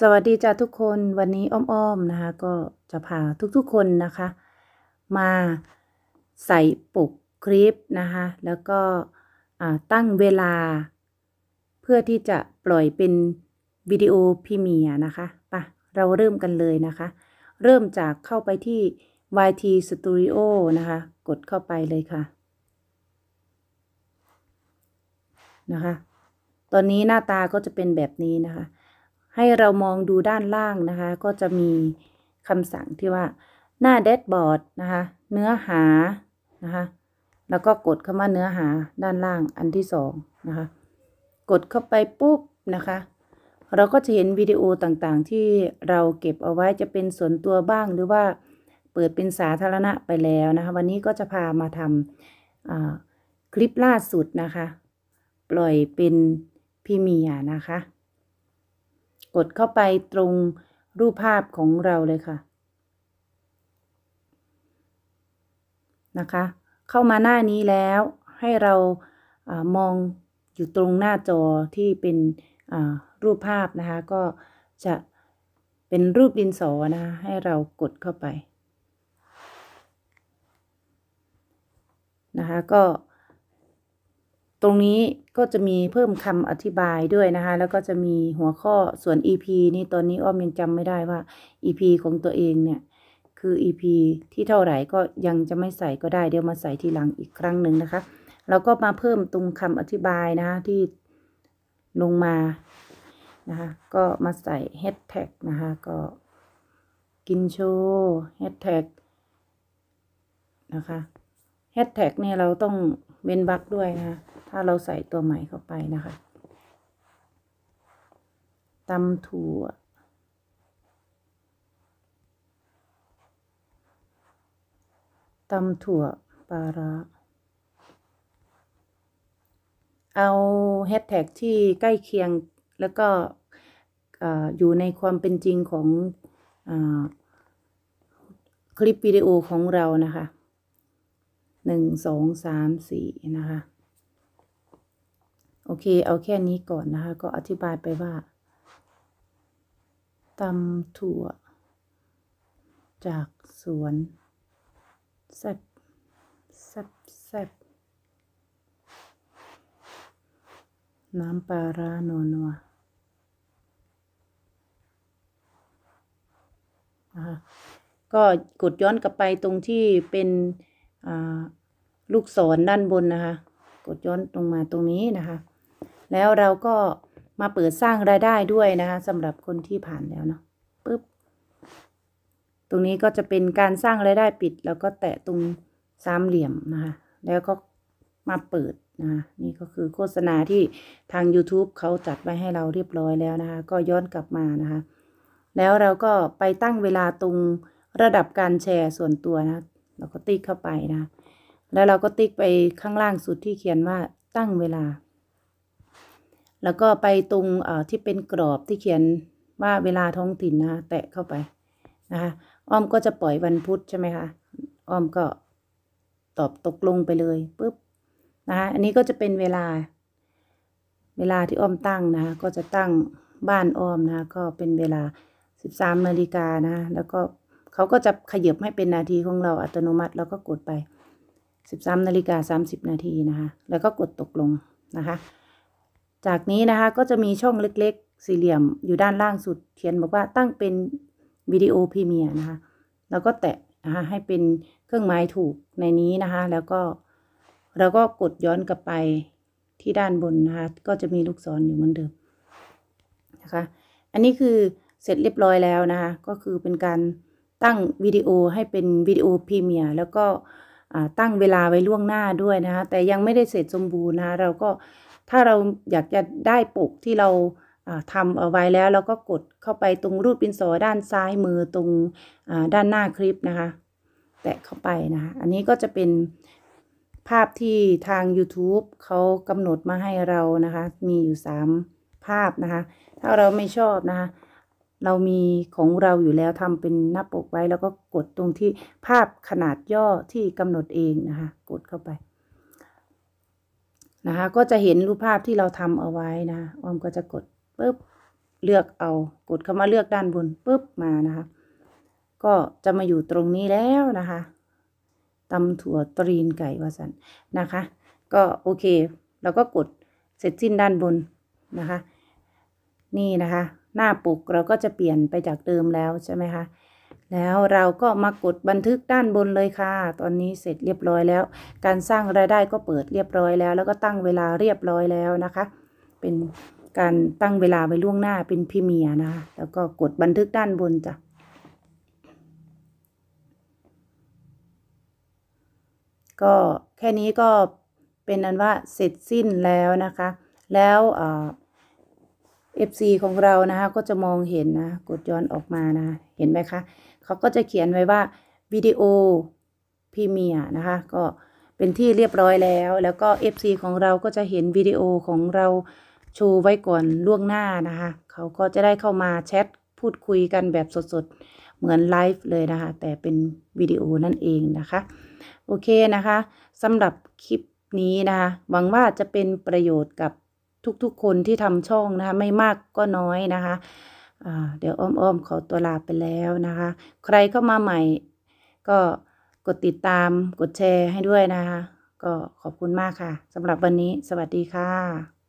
สวัสดีจ้าทุกคนวันนี้อ้อม ๆ นะคะ ก็จะพาทุกๆ คนนะคะ มาใส่ปกคลิปนะคะแล้วก็ตั้งเวลา เพื่อที่จะปล่อยเป็นวิดีโอพิเมียนะคะปะเราเริ่มกันเลยนะคะ เริ่มจากเข้าไปที่ YT Studio นะคะ กดเข้าไปเลยค่ะนะคะตอนนี้หน้าตาก็จะเป็นแบบนี้นะคะให้เรามองดูด้านล่างนะคะ ก็จะมีคำสั่งที่ว่าหน้าแดชบอร์ดนะคะเนื้อหานะคะแล้วก็กดค้ว่าเนื้อหาด้านล่างอันที่สองนะคะกดเข้าไปปุ๊บนะคะเราก็จะเห็นวิดีโอต่างๆที่เราเก็บเอาไว้จะเป็นส่วนตัวบ้างหรือว่าเปิดเป็นสาธารณะไปแล้วนะคะ วันนี้ก็จะพามาทำคลิปล่าสุดนะคะ ปล่อยเป็นพิมียนะคะกดเข้าไปตรงรูปภาพของเราเลยค่ะ นะคะ เข้ามาหน้านี้แล้วให้เราอามองอยู่ตรงหน้าจอที่เป็นรูปภาพ นะคะ ก็จะเป็นรูปดินสอนะคะให้ เรากดเข้าไป นะคะ ก็ตรงนี้ก็จะมีเพิ่มคำอธิบายด้วยนะคะ แล้วก็จะมีหัวข้อส่วน EP นี่ตอนนี้อ้อมยังจำไม่ได้ว่า EP ของตัวเองเนี่ยคือ EP ที่เท่าไหร่ก็ ยังจะไม่ใส่ก็ได้ เดี๋ยวมาใส่ทีหลังอีกครั้งหนึ่งนะคะ แล้วก็มาเพิ่มตรงคำอธิบาย นะะที่ลงมานะคะก็มาใส่ hashtag นะคะก็กินโชว์แฮ s แท็กนะคะแฮชแท็กเนี่ยเราต้องเว้นบักด้วยนะถ้าเราใส่ตัวใหม่เข้าไปนะคะตำถั่วตำถั่วปลาร้าเอาแฮชแท็กที่ใกล้เคียงแล้วก็อยู่ในความเป็นจริงของอคลิปวิดีโอของเรานะคะ หนึ่งสองสาม สี่นะคะโอเคเอาแค่นี้ก่อนนะคะ ก็อธิบายไปว่าตำถั่ว จากสวนแซบแซบแซบน้ำปลาร้านนัวนะคะก็กดย้อนกลับไปตรงที่เป็นลูกศรด้านบนนะคะ กดย้อนลงมาตรงนี้นะคะแล้วเราก็มาเปิดสร้างรายได้ ด้วย นะคะสำหรับคนที่ผ่านแล้วเนาะปึ๊บตรงนี้ก็จะเป็นการสร้างรายได้ปิด แล้วก็แตะตรงสามเหลี่ยมนะคะแล้วก็มาเปิดนะะนี่ก็คือโฆษณาที่ทาง YouTube เขาจัดไว้ให้เราเรียบร้อยแล้วนะคะก็ย้อนกลับมานะคะแล้วเราก็ไปตั้งเวลาตรงระดับการแชร์ส่วนตัวนะเราก็ติ๊กเข้าไปนะแล้วเราก็ติ๊กไปข้างล่างสุดที่เขียนว่าตั้งเวลาแล้วก็ไปตรงที่เป็นกรอบที่เขียนว่าเวลาท้องถิ่นนะ แตะเข้าไปนะคะอ้อมก็จะปล่อยวันพุธใช่ไหมคะอ้อมก็ตอบตกลงไปเลยปุ๊บนะคะอันนี้ก็จะเป็นเวลา เวลาที่อ้อมตั้งนะคะก็จะตั้งบ้านอ้อมนะคะก็เป็นเวลาสิบสามนาฬิกานะ แล้วก็เขาก็จะขยับให้เป็นนาทีของเราอัตโนมัติ แล้วก็กดไปสิบสามนาฬิกาสามสิบนาทีนะคะ แล้วก็กดตกลงนะคะจากนี้ นะคะ ก็จะมีช่องเล็กๆ สี่เหลี่ยมอยู่ด้านล่างสุดเขียน บอกว่าตั้งเป็นวิดีโอพรีเมียร์นะคะ แล้วก็แตะนะคะให้เป็นเครื่องหมายถูกในนี้ นะคะ แล้วก็เราก็กดย้อนกลับไปที่ด้านบนนะคะก็จะมีลูกศรออยู่เหมือนเดิม นะคะ อันนี้คือเสร็จเรียบร้อยแล้วนะคะ ก็คือเป็นการตั้งวิดีโอให้เป็นวิดีโอพรีเมียร์แล้วก็ตั้งเวลาไว้ ล่วงหน้าด้วย นะคะ แต่ยังไม่ได้เสร็จสมบูรณ์นะะเราก็ถ้าเราอยากจะได้ปกที่เราทำเอาไว้แล้วเราก็กดเข้าไปตรงรูปปินโอด้านซ้ายมือตรงด้านหน้าคลิปนะคะแตะเข้าไปนะคะอันนี้ก็จะเป็นภาพที่ทาง YouTube เขากำหนดมาให้เรานะคะมีอยู่3ภาพนะคะถ้าเราไม่ชอบนะคะเรามีของเราอยู่แล้วทำเป็นหน้าปกไว้ แล้วก็กดตรงที่ภาพขนาดย่อที่กำหนดเองนะคะกดเข้าไปนะคะก็จะเห็นรูปภาพที่เราทำเอาไว้นะออมก็จะกดปุ๊บเลือกเอา กดเข้ามาเลือกด้านบนปุ๊บมานะคะก็จะมาอยู่ตรงนี้แล้วนะคะตำถั่วตรีนไก่วาสันนะคะ ก็โอเคเราก็กดเสร็จสิ้นด้านบน นะคะ นี่นะคะ หน้าปกเราก็จะเปลี่ยนไปจากเดิมแล้วใช่ไหมคะแล้วเราก็มากดบันทึกด้านบนเลยค่ะ ตอนนี้เสร็จเรียบร้อยแล้ว การสร้างรายได้ก็เปิดเรียบร้อยแล้ว แล้วก็ตั้งเวลาเรียบร้อยแล้วนะคะ เป็นการตั้งเวลาไว้ล่วงหน้าเป็นพิเมียนะคะ แล้วก็กดบันทึกด้านบนจ้ะ ก็แค่นี้ก็เป็นอันว่าเสร็จสิ้นแล้วนะคะ แล้วเอฟซีของเรานะคะ ก็จะมองเห็นนะ กดย้อนออกมานะ เห็นไหมคะเขาก็จะเขียนไว้ว่าวิดีโอพรีเมียนะคะ ก็เป็นที่เรียบร้อยแล้ว แล้วก็ FC ของเราก็จะเห็นวิดีโอของเราโชว์ไว้ก่อนล่วงหน้านะคะ เขาก็จะได้เข้ามาแชทพูดคุยกันแบบสดๆ เหมือนไลฟ์เลยนะคะ แต่เป็นวิดีโอนั่นเองนะคะ โอเคนะคะสำหรับคลิปนี้นะคะ หวังว่าจะเป็นประโยชน์กับทุกๆคนที่ทำช่องนะคะ ไม่มากก็น้อยนะคะเดี๋ยวอ้อมๆขอตัวลา ไปแล้วนะคะ ใครเข้ามาใหม่ ก็ กด ติดตามกดแชร์ให้ด้วยนะคะ ก็ขอบคุณมากค่ะสำหรับวันนี้สวัสดีค่ะ